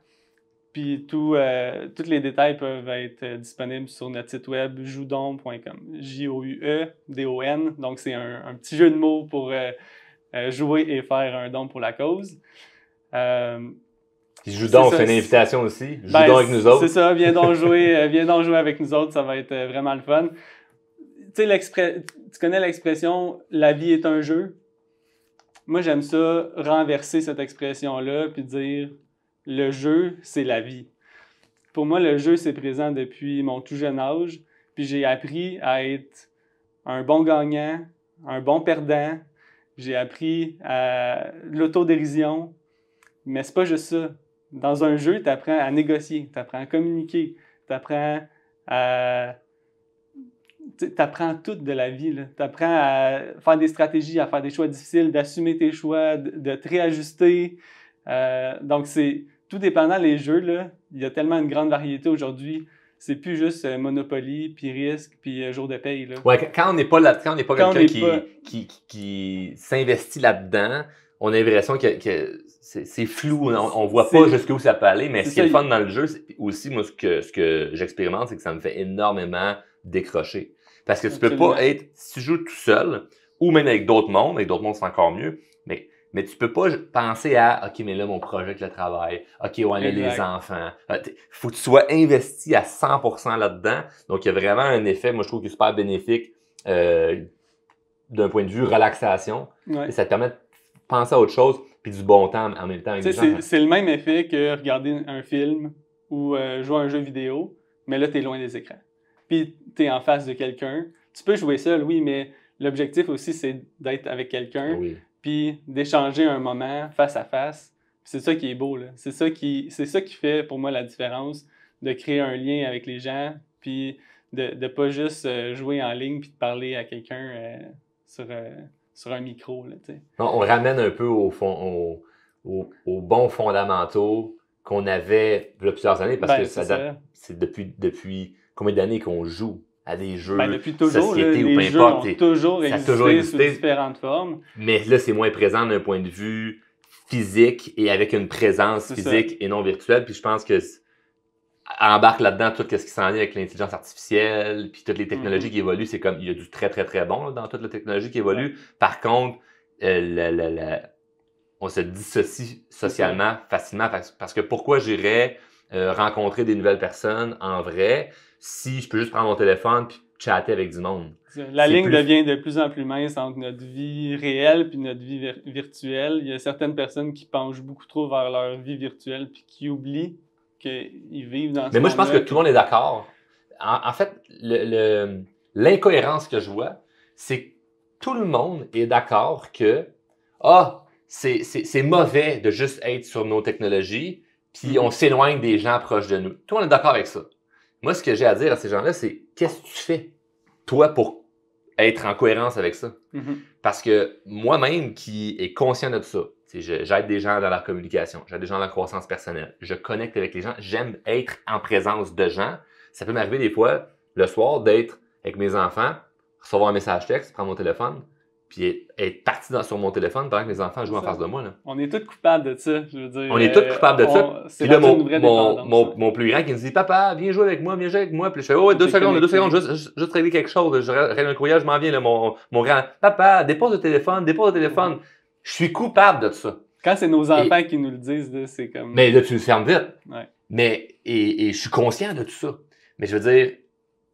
Puis, tout, euh, tous les détails peuvent être disponibles sur notre site web joudon.com. J-O-U-E-D-O-N. Donc, c'est un, petit jeu de mots pour jouer et faire un don pour la cause. Euh, puis joue donc, c'est une invitation aussi. Ben, joue donc avec nous autres. C'est ça, viens donc jouer, euh, viens jouer avec nous autres, ça va être euh, vraiment le fun. Tu tu connais l'expression la vie est un jeu. Moi, j'aime ça renverser cette expression-là puis dire le jeu, c'est la vie. Pour moi, le jeu, c'est présent depuis mon tout jeune âge. Puis j'ai appris à être un bon gagnant, un bon perdant. J'ai appris à l'autodérision, mais c'est pas juste ça. Dans un jeu, tu apprends à négocier, tu apprends à communiquer, tu apprends à. Tu apprends tout de la vie. Tu apprends à faire des stratégies, à faire des choix difficiles, d'assumer tes choix, de, te réajuster. Euh, donc, c'est tout dépendant des jeux. Là, il y a tellement une grande variété aujourd'hui c'est plus juste euh, Monopoly, puis risque, puis euh, jour de paye. Là. Ouais, quand on n'est pas, là, quand on pas quelqu'un qui s'investit là-dedans, on a l'impression que, que c'est flou, on, ne voit pas jusqu'où ça peut aller, mais ce qui est fun dans le jeu, aussi, moi, ce que, ce que j'expérimente, c'est que ça me fait énormément décrocher. Parce que tu peux pas être, si tu joues tout seul, ou même avec d'autres mondes, avec d'autres mondes, c'est encore mieux, mais, mais tu peux pas penser à, OK, mais là, mon projet, le travail, OK, on a les enfants. Ah, faut que tu sois investi à 100% là-dedans. Donc, il y a vraiment un effet, moi, je trouve que super bénéfique, euh, d'un point de vue relaxation. Et ça te permet penser à autre chose, puis du bon temps en même temps. C'est le même effet que regarder un film ou euh, jouer à un jeu vidéo, mais là, tu es loin des écrans. Puis tu es en face de quelqu'un. Tu peux jouer seul, oui, mais l'objectif aussi, c'est d'être avec quelqu'un, puis d'échanger un moment face à face. C'est ça qui est beau, là. C'est ça, qui, qui fait pour moi la différence de créer un lien avec les gens, puis de ne pas juste euh, jouer en ligne puis de parler à quelqu'un euh, sur sur un micro. Là, on, on ramène un peu au fond, aux bons fondamentaux qu'on avait il plusieurs années, parce ben, que ça, c'est depuis, depuis combien d'années qu'on joue à des jeux, ben, toujours, société ou peu Ont toujours, existé ça toujours existé sous différentes formes. Mais là, c'est moins présent d'un point de vue physique et avec une présence physique et non virtuelle. Puis je pense que embarque là-dedans tout ce qui s'en est avec l'intelligence artificielle, puis toutes les mm-hmm. technologies qui évoluent. C'est comme, il y a du très, très, très bon dans toute la technologie qui évolue. Par contre, euh, on se dissocie socialement mm-hmm. facilement. Parce que pourquoi j'irais euh, rencontrer des nouvelles personnes en vrai si je peux juste prendre mon téléphone et chatter avec du monde? La ligne devient de plus en plus mince entre notre vie réelle puis notre vie virtuelle. Il y a certaines personnes qui penchent beaucoup trop vers leur vie virtuelle puis qui oublient qu'ils vivent dans ce Mais moi, je pense que tout le monde est d'accord. En, fait, l'incohérence que je vois, c'est que tout le monde est d'accord que Ah, c'est mauvais de juste être sur nos technologies, puis mhm. on s'éloigne des gens proches de nous. Tout le monde est d'accord avec ça. Moi, ce que j'ai à dire à ces gens-là, c'est qu'est-ce que tu fais, toi, pour être en cohérence avec ça? Mhm. Parce que moi-même qui est conscient de ça, J'aide des gens dans leur communication, j'aide des gens dans leur croissance personnelle, je connecte avec les gens, j'aime être en présence de gens. Ça peut m'arriver des fois, le soir, d'être avec mes enfants, recevoir un message texte, prendre mon téléphone, puis être parti sur mon téléphone pendant que mes enfants jouent en face de moi. On est tous coupables de ça, je veux dire. On est tous euh, coupables de ça. C'est mon, plus grand qui me dit Papa, viens jouer avec moi, viens jouer avec moi. Puis je fais Oh, deux secondes, deux secondes, juste, juste, quelque chose. Je règle un courrier, je m'en viens. mon, grand Papa, dépose le téléphone, dépose le téléphone. Je suis coupable de ça. Quand c'est nos enfants qui nous le disent, c'est comme. Mais là, tu le fermes vite. Ouais. Mais, et, je suis conscient de tout ça. Mais je veux dire,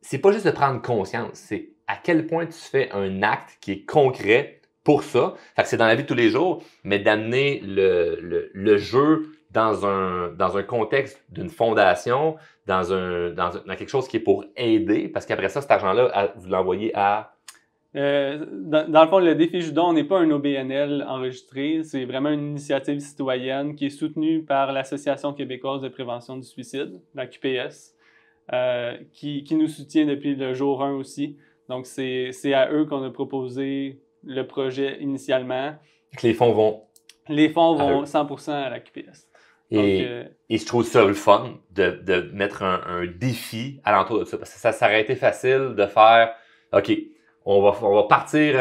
c'est pas juste de prendre conscience, c'est à quel point tu fais un acte qui est concret pour ça. Fait que c'est dans la vie de tous les jours, mais d'amener le, le, jeu dans un, dans un contexte d'une fondation, dans, un, dans quelque chose qui est pour aider, parce qu'après ça, cet argent-là, vous l'envoyez à euh, dans, le fond, le défi Judon, n'est pas un OBNL enregistré, c'est vraiment une initiative citoyenne qui est soutenue par l'Association québécoise de prévention du suicide, la QPS, euh, qui, qui, nous soutient depuis le jour 1 aussi. Donc, c'est à eux qu'on a proposé le projet initialement. les fonds vont. Les fonds vont 100% à la QPS. Et, Donc, se euh, je trouve ça le fun de, de mettre un, défi à l'entour de ça. Parce que ça, ça aurait été facile de faire OK, on va, on va partir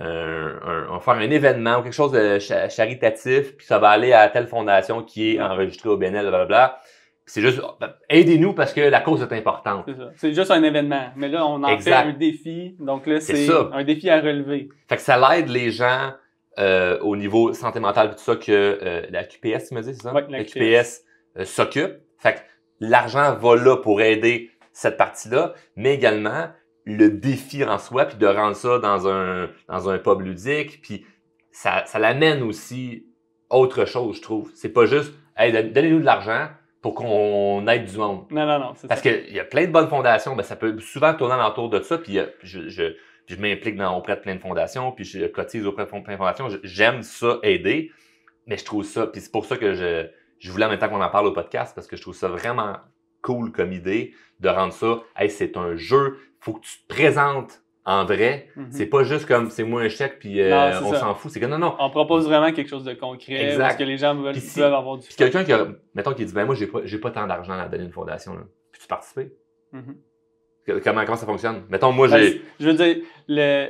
on va faire un événement ou quelque chose de charitatif, puis ça va aller à telle fondation qui est enregistrée au BNL, blablabla. C'est juste, ben, aidez-nous parce que la cause est importante. C'est juste un événement. Mais là, on en fait un défi. Donc là, c'est un défi à relever. Fait que ça l'aide les gens euh, au niveau santé mentale tout ça que euh, la QPS, tu me dis, c'est ça? la, QPS, euh, s'occupe. Fait que l'argent va là pour aider cette partie-là, mais également, le défi en soi, puis de rendre ça dans un, dans un pub ludique, puis ça, ça l'amène aussi autre chose, je trouve. C'est pas juste, hey, donnez-nous de l'argent pour qu'on aide du monde. Non, non, non. Parce qu'il y a plein de bonnes fondations, mais ben, ça peut souvent tourner autour de ça, puis euh, je, je, m'implique auprès de plein de fondations, puis je cotise auprès de plein de fondations. J'aime ça aider, mais je trouve ça, puis c'est pour ça que je, je voulais en même temps qu'on en parle au podcast, parce que je trouve ça vraiment cool comme idée de rendre ça, hey, c'est un jeu, faut que tu te présentes en vrai. Mhm. C'est pas juste comme c'est moi un chèque puis euh, on s'en fout. C'est que non, non. On propose vraiment quelque chose de concret parce que les gens veulent, peuvent avoir du Puis quelqu'un qui mettons, qui dit ben moi, j'ai pas, pas tant d'argent à donner une fondation, puis tu participes. Mhm. comment, ça fonctionne? Mettons, moi, j'ai. Ben, je veux dire,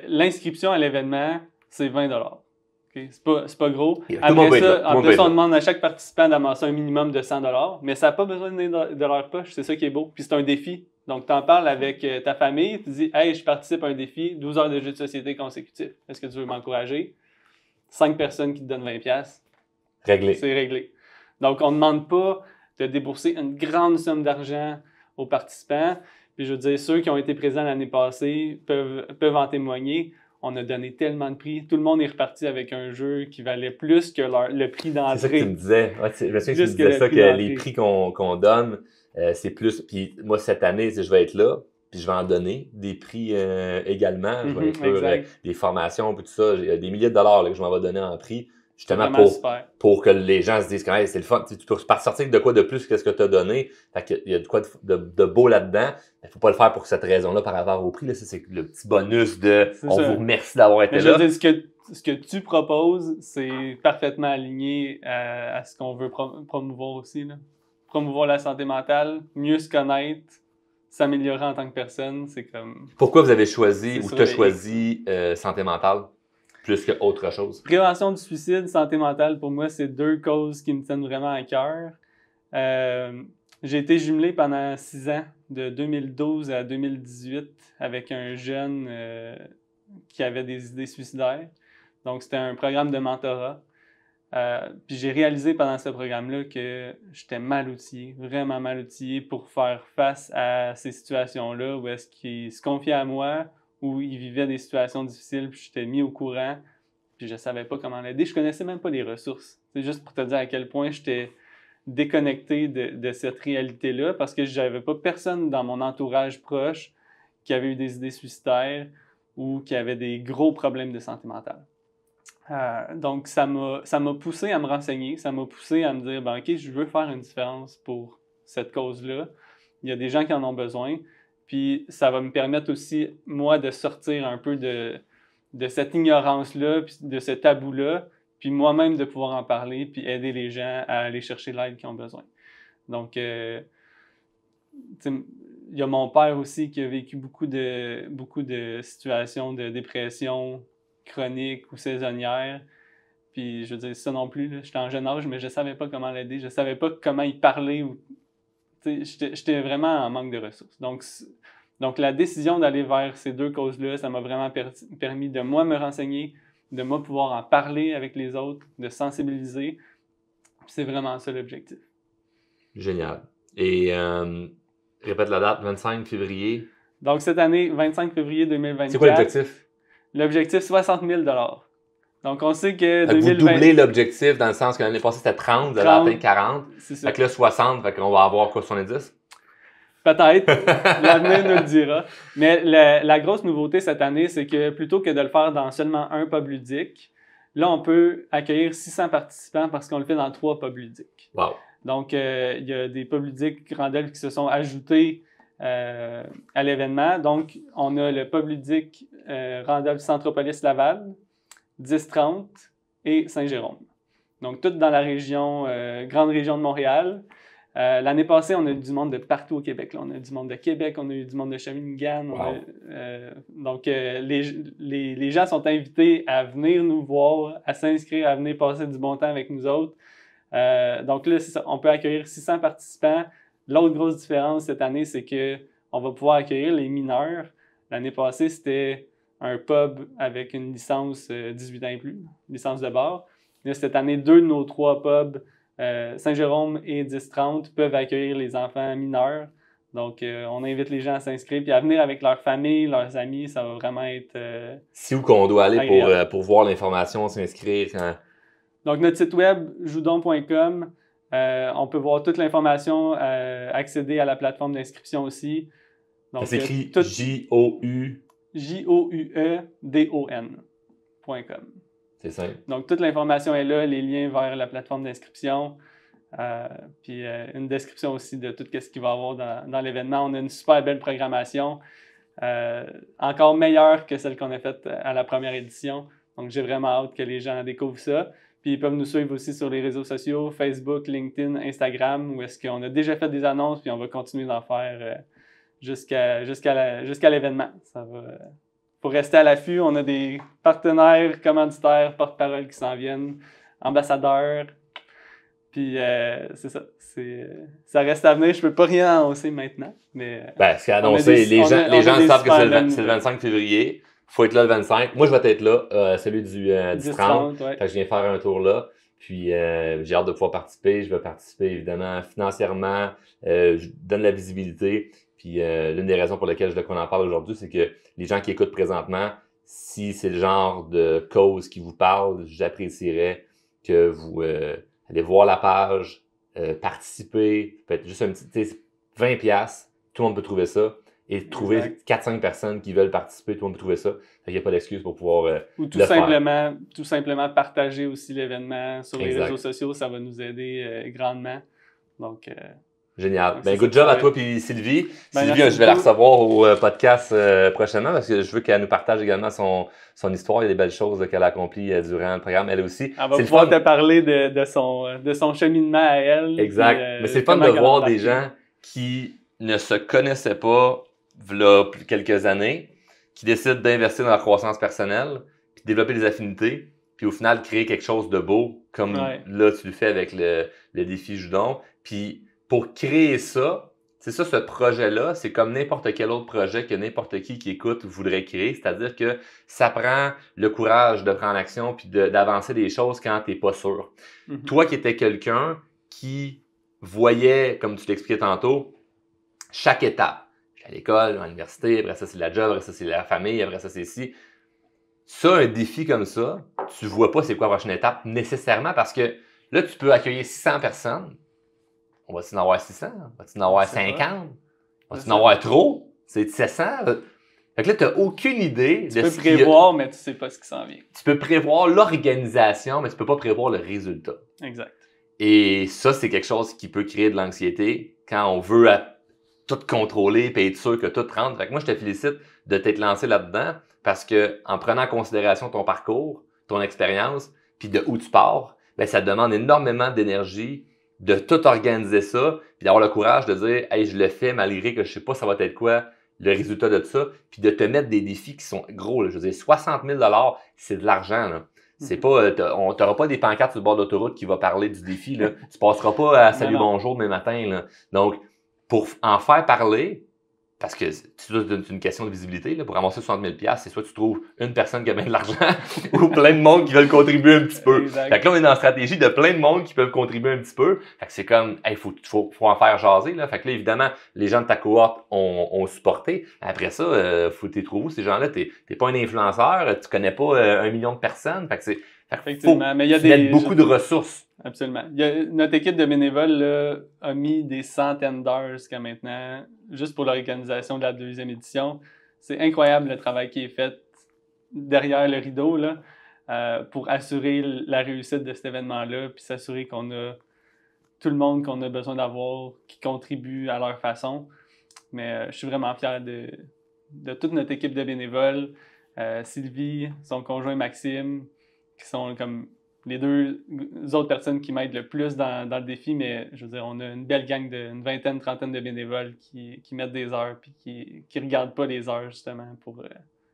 l'inscription à l'événement, c'est 20 Ok C'est pas, pas, gros. Après ça, en plus, on demande à chaque participant d'amasser un minimum de 100 mais ça n'a pas besoin de, de leur poche. C'est ça qui est beau. Puis c'est un défi. Donc, tu en parles avec euh, ta famille, tu dis Hey, je participe à un défi, 12 heures de jeux de société consécutifs. Est-ce que tu veux m'encourager Cinq personnes qui te donnent 20$. Réglé. C'est réglé. Donc, on ne demande pas de débourser une grande somme d'argent aux participants. Puis, je veux dire, ceux qui ont été présents l'année passée peuvent, en témoigner. On a donné tellement de prix. Tout le monde est reparti avec un jeu qui valait plus que le prix d'entrée. C'est ça que tu me disais. je que tu ça, que les prix qu'on donne, euh, c'est plus. Puis moi, cette année, je vais être là, puis je vais en donner des prix euh, également. Je vais mhm, euh, des formations, puis tout ça. a des milliers de dollars que je m'en vais donner en prix, justement pour, que les gens se disent quand c'est le fun. Tu, sortir de quoi de plus que ce que tu as donné. Il y a de quoi de, beau là-dedans. Il ne faut pas le faire pour cette raison-là par rapport au prix. C'est le petit bonus de on vous remercie d'avoir été là. ce, que, tu proposes, c'est parfaitement aligné à, ce qu'on veut promouvoir aussi. Là promouvoir la santé mentale, mieux se connaître, s'améliorer en tant que personne, c'est comme... Pourquoi vous avez choisi ou tu choisi euh, santé mentale plus qu'autre chose? Prévention du suicide, santé mentale, pour moi, c'est deux causes qui me tiennent vraiment à cœur. Euh, j'ai été jumelé pendant six ans, de 2012 à 2018, avec un jeune euh, qui avait des idées suicidaires. Donc, c'était un programme de mentorat. Euh, puis j'ai réalisé pendant ce programme-là que j'étais mal outillé, vraiment mal outillé pour faire face à ces situations-là où est-ce qu'ils se confiaient à moi, où ils vivaient des situations difficiles, puis j'étais mis au courant, puis je savais pas comment l'aider. Je connaissais même pas les ressources. C'est juste pour te dire à quel point j'étais déconnecté de, de cette réalité-là parce que j'avais pas personne dans mon entourage proche qui avait eu des idées suicidaires ou qui avait des gros problèmes de santé mentale. Euh, donc, ça m'a, poussé à me renseigner, ça m'a poussé à me dire, ben, OK, je veux faire une différence pour cette cause-là. Il y a des gens qui en ont besoin. Puis, ça va me permettre aussi, moi, de sortir un peu de, de cette ignorance-là, de ce tabou-là, puis moi-même de pouvoir en parler, puis aider les gens à aller chercher l'aide qu'ils ont besoin. Donc, euh, il y a mon père aussi qui a vécu beaucoup de, beaucoup de situations de dépression, chronique ou saisonnière, Puis je veux dire, ça non plus, j'étais en jeune âge, mais je savais pas comment l'aider, je savais pas comment y parler. Ou... J'étais vraiment en manque de ressources. Donc, donc la décision d'aller vers ces deux causes-là, ça m'a vraiment permis de moi me renseigner, de moi pouvoir en parler avec les autres, de sensibiliser. C'est vraiment ça l'objectif. Génial. Et euh, répète la date, 25 février. Donc cette année, 25 février 2024. C'est quoi l'objectif? L'objectif, 60 000 donc, on sait que 2020... Vous doublez l'objectif dans le sens que l'année passée, c'était 30, vous 40. C'est ça. Fait que là, 60, fait va avoir quoi, 70? Peut-être. L'avenir nous le dira. Mais la grosse nouveauté cette année, c'est que plutôt que de le faire dans seulement un pub ludique, là, on peut accueillir 600 participants parce qu'on le fait dans trois pubs ludiques. Wow. Donc, euh, il y a des pubs ludiques Grandel qui se sont ajoutés euh, à l'événement. Donc, on a le pub ludique euh, Randolph Centropolis Laval, 1030 et Saint-Jérôme. Donc, tout dans la région, euh, grande région de Montréal. Euh, l'année passée, on a eu du monde de partout au Québec. On a eu du monde de Québec, on a eu du monde de Shawinigan. Wow. donc, les, gens sont invités à venir nous voir, à s'inscrire, à venir passer du bon temps avec nous autres. donc là, on peut accueillir 600 participants L'autre grosse différence cette année, c'est qu'on va pouvoir accueillir les mineurs. L'année passée, c'était un pub avec une licence 18 euh, ans et plus, licence de bord. cette année, deux de nos trois pubs, euh, Saint-Jérôme et 1030, peuvent accueillir les enfants mineurs. Donc, euh, on invite les gens à s'inscrire et à venir avec leur famille, leurs amis. Ça va vraiment être. c'est où qu'on doit aller pour, pour voir l'information, s'inscrire? Hein? Donc, notre site web, joudon.com. Euh, on peut voir toute l'information, euh, accéder à la plateforme d'inscription aussi. Donc, Ça s'écrit J-O-U. Euh, J-O-U-E-D-O-N.com. C'est ça. Donc, toute l'information est là, les liens vers la plateforme d'inscription. puis une description aussi de tout ce qu'il va y avoir dans, dans l'événement. On a une super belle programmation, encore meilleure que celle qu'on a faite à la première édition. Donc, j'ai vraiment hâte que les gens découvrent ça. Puis ils peuvent nous suivre aussi sur les réseaux sociaux, Facebook, LinkedIn, Instagram, où est-ce qu'on a déjà fait des annonces, puis on va continuer d'en faire euh, jusqu'à jusqu'à l'événement. Pour rester à l'affût, on a des partenaires, commanditaires, porte-parole qui s'en viennent, ambassadeurs. Puis euh, c'est ça. ça reste à venir. Je peux pas rien annoncer maintenant. Mais, euh, ben, c'est annoncé. les gens, savent que c'est le, le, 25 février faut être là le 25. Moi, je vais être là, euh, celui du, euh, 30. je viens faire un tour là. Puis euh, j'ai hâte de pouvoir participer. Je vais participer évidemment financièrement. Euh, je donne la visibilité. Puis l'une des raisons pour lesquelles je veux qu'on en parle aujourd'hui, c'est que les gens qui écoutent présentement, si c'est le genre de cause qui vous parle, j'apprécierais que vous allez voir la page, participer. Faites juste un petit 20$. Tout le monde peut trouver ça et trouver 4-5 personnes qui veulent participer, tout le monde trouver ça. Il n'y a pas d'excuse pour pouvoir. Euh, Ou tout simplement, tout simplement partager aussi l'événement sur les réseaux sociaux, ça va nous aider euh, grandement. Donc. Euh, Génial. ben, good job à toi puis Sylvie. Ben, Sylvie, je vais la recevoir au podcast prochainement parce que je veux qu'elle nous partage également son, son histoire. et les belles choses qu'elle a accomplies durant le programme, elle aussi. Elle va pouvoir te parler de, son, de son cheminement à elle. Exact. Mais c'est le fun de voir des gens qui ne se connaissaient pas là, quelques années, qui décide d'investir dans la croissance personnelle, puis développer des affinités, puis au final créer quelque chose de beau, comme là tu le fais avec le, défi Judon. Puis pour créer ça, c'est ça, ce projet-là, c'est comme n'importe quel autre projet que n'importe qui qui écoute voudrait créer. C'est-à-dire que ça prend le courage de prendre action puis d'avancer des choses quand t'es pas sûr. Mhm. Toi qui étais quelqu'un qui voyait, comme tu l'expliquais tantôt, chaque étape à l'école, à l'université, après ça, c'est la job, après ça, c'est la famille, après ça, c'est ci. Ça, un défi comme ça, tu vois pas c'est quoi la prochaine étape nécessairement parce que là, tu peux accueillir 600 personnes. On va-tu en avoir 600? On va-tu en avoir 50? On va-tu en avoir trop? C'est 700? Fait que là, tu n'as aucune idée tu peux prévoir, mais tu ne sais pas ce qui s'en vient. Tu peux prévoir l'organisation, mais tu ne peux pas prévoir le résultat. Exact. Et ça, c'est quelque chose qui peut créer de l'anxiété quand on veut tout contrôler puis être sûr que tout rentre. Fait moi, je te félicite de t'être lancé là-dedans parce que en prenant en considération ton parcours, ton expérience, puis de où tu pars, ben ça demande énormément d'énergie de tout organiser ça, puis d'avoir le courage de dire Hey, je le fais malgré que je sais pas ça va être quoi le résultat de tout ça, puis de te mettre des défis qui sont gros. Là. Je veux dire, 60 000 c'est de l'argent. C'est mhm. pas, euh, on t'aura pas des pancartes sur le bord d'autoroute qui va parler du défi. Là. tu passeras pas à Salut Bonjour demain matin. Donc, pour en faire parler, parce que c'est une question de visibilité, là, pour avancer 60 000 c'est soit tu trouves une personne qui a bien de l'argent ou plein de monde qui veulent contribuer un petit peu. Fait que là, on est dans la stratégie de plein de monde qui peuvent contribuer un petit peu. Fait que c'est comme, il faut, faut, en faire jaser. Là. Fait que là, évidemment, les gens de ta cohorte ont, supporté. Après ça, euh, faut t'es trouver. ces gens-là. T'es, n'es pas un influenceur, tu connais pas euh, un million de personnes. Fait que c'est... faut, il y a beaucoup de ressources. Absolument. notre équipe de bénévoles a mis des centaines d'heures jusqu'à maintenant, juste pour l'organisation de la deuxième édition. C'est incroyable le travail qui est fait derrière le rideau là, euh, pour assurer la réussite de cet événement-là, puis s'assurer qu'on a tout le monde qu'on a besoin d'avoir, qui contribue à leur façon. Mais euh, je suis vraiment fier de, toute notre équipe de bénévoles, euh, Sylvie, son conjoint Maxime, qui sont comme les deux autres personnes qui m'aident le plus dans, le défi, mais je veux dire, on a une belle gang d'une vingtaine, trentaine de bénévoles qui, qui mettent des heures et qui ne regardent pas les heures justement pour, euh,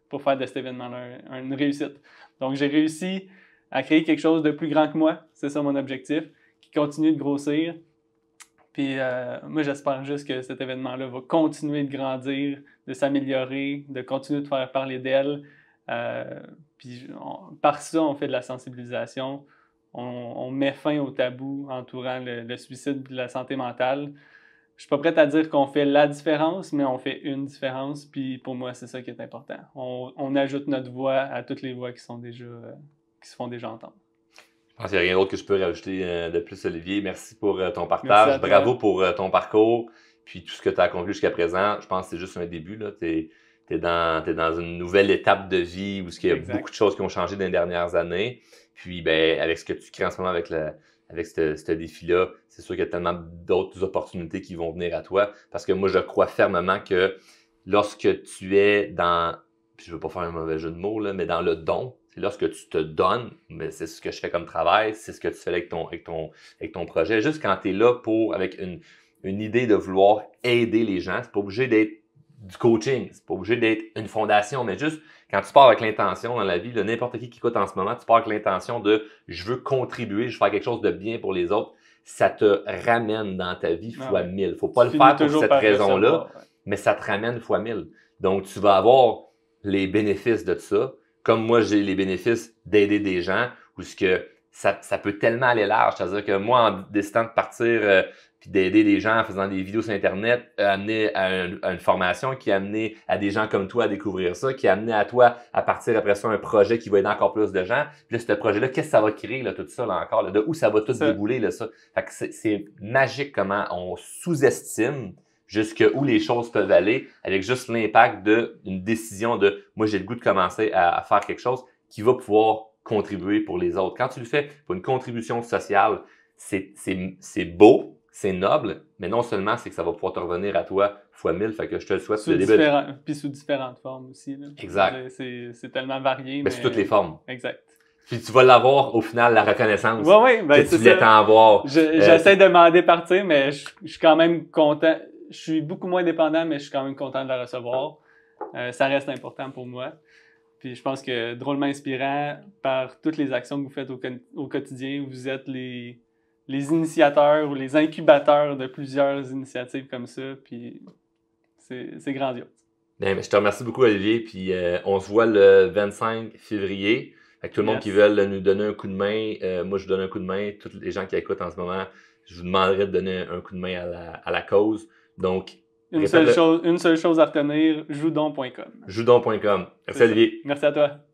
pour faire de cet événement-là une réussite. Donc j'ai réussi à créer quelque chose de plus grand que moi, c'est ça mon objectif, qui continue de grossir. Puis euh, moi j'espère juste que cet événement-là va continuer de grandir, de s'améliorer, de continuer de faire parler d'elle. Euh, puis par ça, on fait de la sensibilisation. On, met fin au tabou entourant le, suicide et la santé mentale. Je suis pas prête à dire qu'on fait la différence, mais on fait une différence. Puis pour moi, c'est ça qui est important. On, ajoute notre voix à toutes les voix qui sont déjà euh, qui se font déjà entendre. Je pense qu'il n'y a rien d'autre que je peux rajouter euh, de plus, Olivier. Merci pour ton partage. Bravo pour ton parcours. Puis tout ce que tu as accompli jusqu'à présent, je pense que c'est juste un début. Tu es, tu es, dans une nouvelle étape de vie où il y a beaucoup de choses qui ont changé dans les dernières années. Puis, ben, avec ce que tu crées en ce moment avec avec ce, défi-là, c'est sûr qu'il y a tellement d'autres opportunités qui vont venir à toi. Parce que moi, je crois fermement que lorsque tu es dans, je ne veux pas faire un mauvais jeu de mots, mais dans le don, c'est lorsque tu te donnes, mais c'est ce que je fais comme travail, c'est ce que tu fais avec ton, avec avec ton projet. Juste quand tu es là pour, avec une, une idée de vouloir aider les gens, c'est pas obligé d'être du coaching. C'est pas obligé d'être une fondation, mais juste quand tu pars avec l'intention dans la vie, n'importe qui qui écoute en ce moment, tu pars avec l'intention de je veux contribuer, je veux faire quelque chose de bien pour les autres, ça te ramène dans ta vie ah fois Il ne Faut pas le faire pour cette raison-là, mais ça te ramène fois mille. Donc, tu vas avoir les bénéfices de ça, comme moi, j'ai les bénéfices d'aider des gens, ou ce que ça, peut tellement aller large. C'est-à-dire que moi, en décidant de partir euh, puis d'aider les gens en faisant des vidéos sur Internet, euh, amener à, une formation qui a amené à des gens comme toi à découvrir ça, qui a amené à toi à partir après ça un projet qui va aider encore plus de gens. Puis là, ce projet-là, qu'est-ce que ça va créer, là, tout ça, là, encore, là, de où ça va tout débouler, là, ça. Fait que c'est magique comment on sous-estime jusque où les choses peuvent aller avec juste l'impact d'une décision de moi j'ai le goût de commencer à, faire quelque chose qui va pouvoir contribuer pour les autres. Quand tu le fais pour une contribution sociale, c'est beau, c'est noble, mais non seulement c'est que ça va pouvoir te revenir à toi fois mille, fait que je te le souhaite sous Puis sous différentes formes aussi. Exact. C'est tellement varié. Mais, sous toutes les formes. Exact. Puis tu vas l'avoir au final, la reconnaissance ouais, ouais, ben, tu voulais t'en avoir. Euh, j'essaie de m'en départir, mais je, suis quand même content. Je suis beaucoup moins dépendant, mais je suis quand même content de la recevoir. Euh, ça reste important pour moi. Puis je pense que drôlement inspirant par toutes les actions que vous faites au quotidien. Vous êtes les, les initiateurs ou les incubateurs de plusieurs initiatives comme ça. Puis c'est grandiose. je te remercie beaucoup, Olivier. Puis euh, on se voit le 25 février. avec tout le monde qui veut nous donner un coup de main, euh, moi je donne un coup de main. Toutes les gens qui écoutent en ce moment, je vous demanderai de donner un coup de main à la, cause. Donc, une seule, chose, une seule chose à retenir, joudon.com. Joudon.com. Merci, Olivier. Merci à toi.